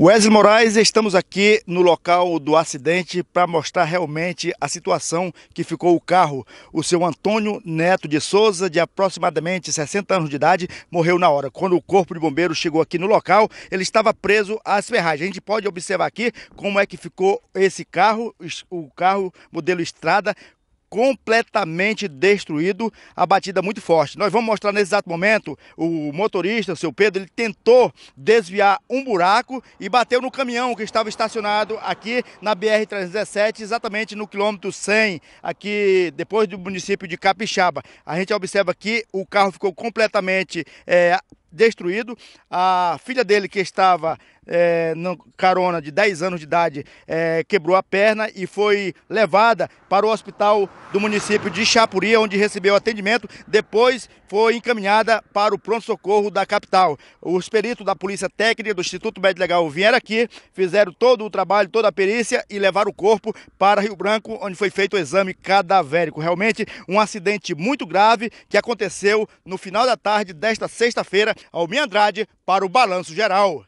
Wesley Moraes, estamos aqui no local do acidente para mostrar realmente a situação que ficou o carro. O seu Antônio Neto de Souza, de aproximadamente 60 anos de idade, morreu na hora. Quando o corpo de bombeiros chegou aqui no local, ele estava preso às ferragens. A gente pode observar aqui como é que ficou esse carro, o carro modelo estrada, completamente destruído, a batida muito forte. Nós vamos mostrar nesse exato momento o motorista, o seu Pedro, ele tentou desviar um buraco e bateu no caminhão que estava estacionado aqui na BR 317, exatamente no quilômetro 100, aqui depois do município de Capixaba. A gente observa que o carro ficou completamente é, destruído. A filha dele, que estava é, carona de 10 anos de idade, é, quebrou a perna e foi levada para o hospital do município de Chapuri, onde recebeu atendimento. Depois foi encaminhada para o pronto-socorro da capital. Os peritos da Polícia Técnica do Instituto Médico Legal vieram aqui, fizeram todo o trabalho, toda a perícia e levaram o corpo para Rio Branco, onde foi feito o exame cadavérico. Realmente um acidente muito grave que aconteceu no final da tarde desta sexta-feira Almi Andrade para o Balanço Geral.